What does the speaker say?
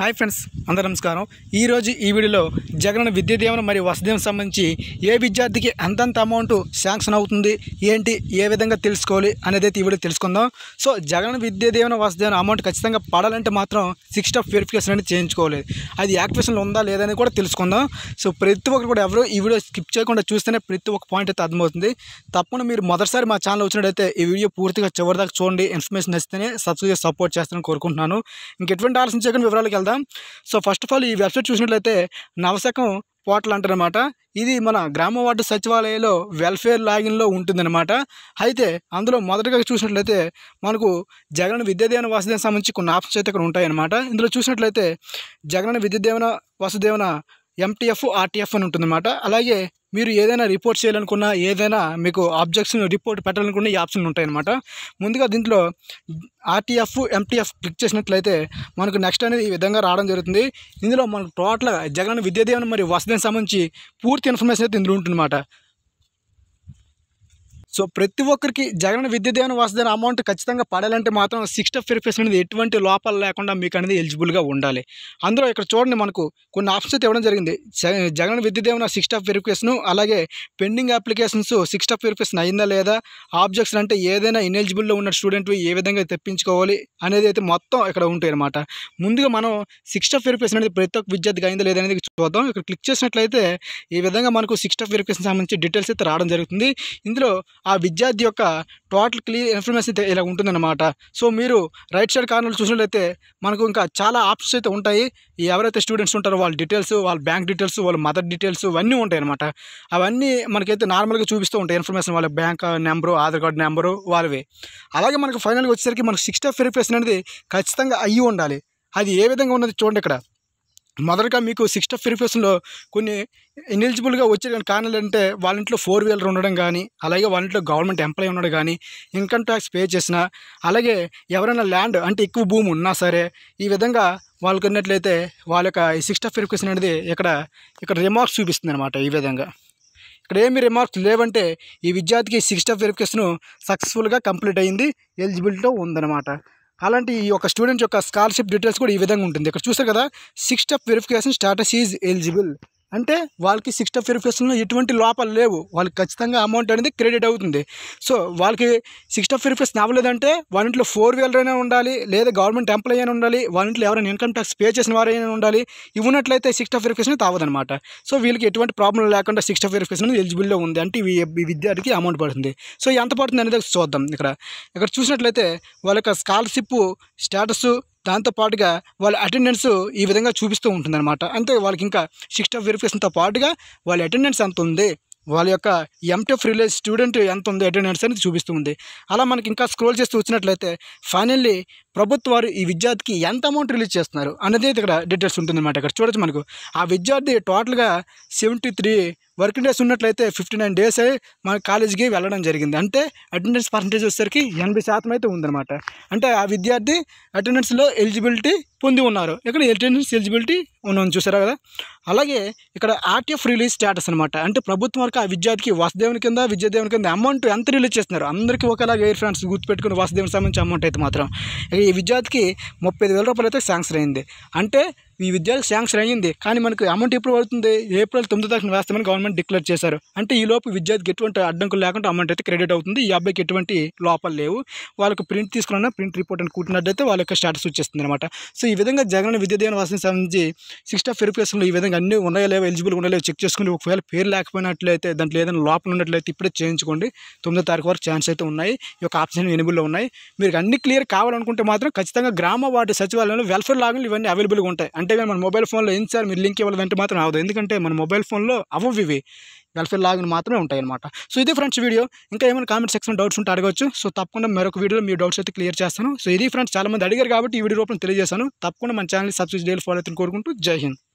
hi friends అందరూ నమస్కారం ఈరోజు ఈ వీడియోలో జగన్ విద్యా దీవెన మరియు వసతికి సంబంధించి ఏ విద్యార్థికి ఎంతంత అమౌంట్ శాంక్షన్ అవుతుంది ఏంటి ఏ విధంగా తెలుసుకోవాలి అనేది ఈ వీడియో తెలుసుకుందాం సో జగన్ విద్యా దీవెన వసతిదేవన అమౌంట్ ఖచ్చితంగా పడాలంటే మాత్రం సిక్స్ స్టెప్ వెరిఫికేషన్ అనేది చేయించుకోవాలి అది యాక్టివేషన్లో ఉందా లేదని కూడా తెలుసుకుందాం సో ప్రతి ఒక్కరు కూడా ఎవరు ఈ వీడియో స్కిప్ చేయకుండా చూస్తేనే ప్రతి ఒక్క పాయింట్ అయితే అర్థమవుతుంది తప్పకుండా మీరు మొదటిసారి మా ఛానల్ వచ్చినట్టయితే ఈ వీడియో పూర్తిగా చివరిదాకా చూడండి ఇన్ఫర్మేషన్ నచ్చితేనే సబ్స్క్రైబ్ సపోర్ట్ చేస్తానని కోరుకుంటున్నాను ఇంకెటువంటి ఆలోచించకుండా వివరాలకు వెళ్దాం సో ఫస్ట్ ఆఫ్ ఆల్ ఈ వెబ్సైట్ చూసినట్లయితే నవశకం పోర్టల్ అంటారనమాట ఇది మన గ్రామ వార్డు సచివాలయంలో వెల్ఫేర్ లాగిన్లో ఉంటుందన్నమాట అయితే అందులో మొదటగా చూసినట్లయితే మనకు జగన్ విద్యాదేవన వసుదేవన సంబంధించి కొన్ని ఆప్షన్స్ అయితే ఇక్కడ ఉంటాయన్నమాట ఇందులో చూసినట్లయితే జగన్ విద్యాదేవన వసుదేవన ఎంటీఎఫ్ ఆర్టీఎఫ్ అని ఉంటుందన్నమాట అలాగే మీరు ఏదైనా రిపోర్ట్ చేయాలనుకున్నా ఏదైనా మీకు ఆబ్జెక్షన్ రిపోర్ట్ పెట్టాలనుకున్న ఈ ఆప్షన్లు ఉంటాయన్నమాట ముందుగా దీంట్లో ఆర్టీఎఫ్ ఎంటీఎఫ్ క్లిక్ చేసినట్లయితే మనకు నెక్స్ట్ అనేది ఈ విధంగా రావడం జరుగుతుంది ఇందులో మనకు టోటల్గా జగన్ విద్యాదేవన్ మరియు వసతికి సంబంధించి పూర్తి ఇన్ఫర్మేషన్ అయితే ఇందులో ఉంటుందన్నమాట సో ప్రతి ఒక్కరికి జగన్ విద్యుదేవన వాసుదేవన అమౌంట్ ఖచ్చితంగా పడాలంటే మాత్రం ఆఫ్ ఫైవ్ అనేది ఎటువంటి లోపాలు లేకుండా మీకు అనేది ఎలిజిబుల్గా ఉండాలి అందులో ఇక్కడ చూడండి మనకు కొన్ని ఆప్షన్స్ అయితే ఇవ్వడం జరిగింది Jagan Deevena sixth of verification అలాగే pending applications sixth of verification అయిందా లేదా ఆబ్జెక్షన్ అంటే ఏదైనా ఇన్ఎలిజిబుల్లో ఉన్న స్టూడెంట్ ఏ విధంగా తెప్పించుకోవాలి అనేది అయితే మొత్తం ఇక్కడ ఉంటాయి అనమాట ముందుగా మనం సిక్స్త్ ఆఫ్ వెరిఫికేషన్ అనేది ప్రతి ఒక్క విద్యార్థిగా అయిందా లేదా అనేది చూద్దాం ఇక్కడ క్లిక్ చేసినట్లయితే ఈ విధంగా మనకు సిక్స్త్ ఆఫ్ వెరిఫికేషన్ సంబంధించి డీటెయిల్స్ అయితే రావడం జరుగుతుంది ఇందులో ఆ విద్యార్థి యొక్క టోటల్ క్లియర్ ఇన్ఫర్మేషన్ అయితే ఇలా ఉంటుందన్నమాట సో మీరు రైట్ సైడ్ కార్నర్లు చూసినట్లయితే మనకు ఇంకా చాలా ఆప్షన్స్ అయితే ఉంటాయి ఎవరైతే స్టూడెంట్స్ ఉంటారో వాళ్ళ డీటెయిల్స్ వాళ్ళ బ్యాంక్ డీటెయిల్స్ వాళ్ళ మదర్ డీటెయిల్స్ అన్నీ ఉంటాయి అనమాట అవన్నీ మనకైతే నార్మల్గా చూపిస్తూ ఉంటాయి ఇన్ఫర్మేషన్ వాళ్ళ bank number Aadhaar card number వాళ్ళవి అలాగే మనకు ఫైనల్గా వచ్చేసరికి మనకు సిక్స్ స్టెప్ వెరిఫికేషన్ అనేది ఖచ్చితంగా అయ్యి ఉండాలి అది ఏ విధంగా ఉన్నది చూడండి ఇక్కడ మొదటగా మీకు సిక్స్త్ ప్రిపరేషన్లో కొన్ని ఇనెలిజిబుల్గా వచ్చే కానీ కారణాలు అంటే వాళ్ళ ఇంట్లో ఫోర్ వీలర్ ఉండడం కానీ అలాగే వాళ్ళ ఇంట్లో గవర్నమెంట్ ఎంప్లాయీ ఉండడం కానీ ఇన్కమ్ ట్యాక్స్ పే చేసిన అలాగే ఎవరైనా ల్యాండ్ అంటే ఎక్కువ భూమి ఉన్నా సరే ఈ విధంగా వాళ్ళకి ఉన్నట్లయితే వాళ్ళ యొక్క ఈ సిక్స్త్ ప్రిపరేషన్ అనేది ఇక్కడ ఇక్కడ రిమార్క్స్ చూపిస్తుంది అనమాట ఈ విధంగా ఇక్కడ ఏమి రిమార్క్స్ లేవంటే ఈ విద్యార్థికి సిక్స్త్ వెరిఫికేషన్ సక్సెస్ఫుల్గా కంప్లీట్ అయింది ఎలిజిబిలిటీలో ఉందన్నమాట అలాంటి ఈ యొక్క స్టూడెంట్ యొక్క స్కాలర్షిప్ డీటెయిల్స్ కూడా ఈ విధంగా ఉంటుంది ఇక్కడ చూస్తారు కదా six step verification status is eligible అంటే వాళ్ళకి సిక్స్టీ ఫైవ్ రూపీస్లో ఎటువంటి లోపాలు లేవు వాళ్ళకి ఖచ్చితంగా అమౌంట్ అనేది క్రెడిట్ అవుతుంది సో వాళ్ళకి సిక్స్టీ ఫైవ్ రూపీస్ అవ్వలేదంటే వాళ్ళింట్లో ఫోర్ వీలర్ అయినా ఉండాలి లేదా గవర్నమెంట్ ఎంప్లాయీ అయినా ఉండాలి వాళ్ళింట్లో ఎవరైనా ఇన్కమ్ ట్యాక్స్ పే చేసిన వారైనా ఉండాలి ఇవి ఉన్నట్లయితే సిక్స్టీ ఫైవ్ రూపీస్ని తావదనమాట సో వీళ్ళకి ఎటువంటి ప్రాబ్లం లేకుండా సిక్స్టీ ఫైవ్ రూపీస్ అనేది ఎలిజిబుల్లో ఉంది అంటే ఈ విద్యార్థికి అమౌంట్ పడుతుంది సో ఎంత పడుతుంది అనేది చూద్దాం ఇక్కడ ఇక్కడ చూసినట్లయితే వాళ్ళ యొక్క స్కాలర్షిప్ స్టేటస్ దాంతోపాటుగా వాళ్ళ అటెండెన్స్ ఈ విధంగా చూపిస్తూ ఉంటుందన్నమాట అంటే వాళ్ళకి ఇంకా సిక్స్ ఆఫ్ వెరిఫికేషన్తో పాటుగా వాళ్ళ అటెండెన్స్ ఎంత ఉంది వాళ్ళ యొక్క ఎంటెఫ్ రిలేజ్ స్టూడెంట్ ఎంత ఉంది అటెండెన్స్ అనేది చూపిస్తుంది అలా మనకి ఇంకా స్క్రోల్ చేస్తూ వచ్చినట్లయితే ఫైనల్లీ ప్రభుత్వాలు ఈ విద్యార్థికి ఎంత అమౌంట్ రిలీజ్ చేస్తున్నారు అనేది ఇక్కడ డీటెయిల్స్ ఉంటుందన్నమాట ఇక్కడ చూడొచ్చు మనకు ఆ విద్యార్థి టోటల్గా సెవెంటీ త్రీ వర్కింగ్ డేస్ ఉన్నట్లయితే ఫిఫ్టీ నైన్ డేస్ మన కాలేజీకి వెళ్ళడం జరిగింది అంటే అటెండెన్స్ పర్సంటేజ్ వచ్చేసరికి ఎనభై శాతం అయితే ఉందన్నమాట అంటే ఆ విద్యార్థి అటెండెన్స్లో ఎలిజిబిలిటీ పొంది ఉన్నారు ఇక్కడ అటెండెన్స్ ఎలిజిబిలిటీ ఉన్నాను చూసారా కదా అలాగే ఇక్కడ ఆర్టీఎఫ్ రిలీజ్ స్టేటస్ అనమాట అంటే ప్రభుత్వం వరకు ఆ విద్యార్థికి వసదేవుని కింద విద్యాదేవుని కింద అమౌంట్ ఎంత రిలీజ్ చేస్తున్నారు అందరికీ ఒకలాగే ఎయిర్ ఫ్రాన్స్ గుర్తుపెట్టుకుని వసుదేవుని సంబంధించి అమౌంట్ అయితే మాత్రం ఈ విద్యార్థికి ముప్పై ఐదు వేల రూపాయలు అయితే శాంక్షన్ అయింది అంటే ఈ విద్యార్థి శాంక్షన్ అయ్యింది కానీ మనకు అమౌంట్ ఎప్పుడు పడుతుంది ఏప్రిల్ తొమ్మిది తారీఖున వేస్తామని గవర్నమెంట్ డిక్లేర్ చేశారు అంటే ఈ లోపు విద్యార్థికి ఎటువంటి అడ్డంకులు లేకుండా అమౌంట్ అయితే క్రెడిట్ అవుతుంది ఈ అబ్బాయికి ఎటువంటి లోపాలు లేవు వాళ్ళకు ప్రింట్ తీసుకున్న ప్రింట్ రిపోర్ట్ అని కూటినట్టయితే వాళ్ళ యొక్క స్టాటస్ వచ్చేస్తుంది అనమాట సో ఈ విధంగా జగన్ దీవెన వాసన సంబంధించి సిక్స్ ఆఫ్ వెరిఫికేషన్లో ఈ విధంగా అన్ని ఉన్నాయో లేవో ఎలిజిబుల్ ఉన్నాయో చెక్ చేసుకుని ఒకవేళ పేరు లేకపోయినట్లయితే దాంట్లో ఏదైనా లోపల ఉన్నట్లయితే ఇప్పుడే చేయించుకోండి తొమ్మిదో తారీఖు వరకు ఛాన్స్ అయితే ఉన్నాయి ఈ యొక్క ఆప్షన్ ఎనిబుల్లో ఉన్నాయి మీరు అన్ని క్లియర్ కావాలనుకుంటే మాత్రం ఖచ్చితంగా గ్రామ వార్డు సచివాలయంలో వెల్ఫేర్ లాగులు ఇవన్నీ అవైలబుల్గా ఉంటాయి అంటే మన మొబైల్ ఫోన్లో ఏం సార్ మీరు లింక్ ఇవ్వలేదంటే మాత్రం అవ్వదు ఎందుకంటే మన మొబైల్ ఫోన్లో అవవు ఇవి వెల్ఫేర్ లాగిన్ మాత్రమే ఉంటాయి అనమాట సో ఇది ఫ్రెండ్స్ వీడియో ఇంకా ఏమైనా కామెంట్ సెక్షన్ డౌట్స్ ఉంటే అడగవచ్చు సో తప్పకుండా మరొక వీడియోలో మీ డౌట్స్ అయితే క్లియర్ చేస్తాను సో ఇది ఫ్రెండ్స్ చాలామంది అడిగారు కాబట్టి ఈ వీడియో రూపంలో తెలియజేశాను తప్పకుండా మన ఛానల్ సబ్స్క్రైబ్ చేయాలి ఫాలో అయితే కోరుకుంటూ జై హింద్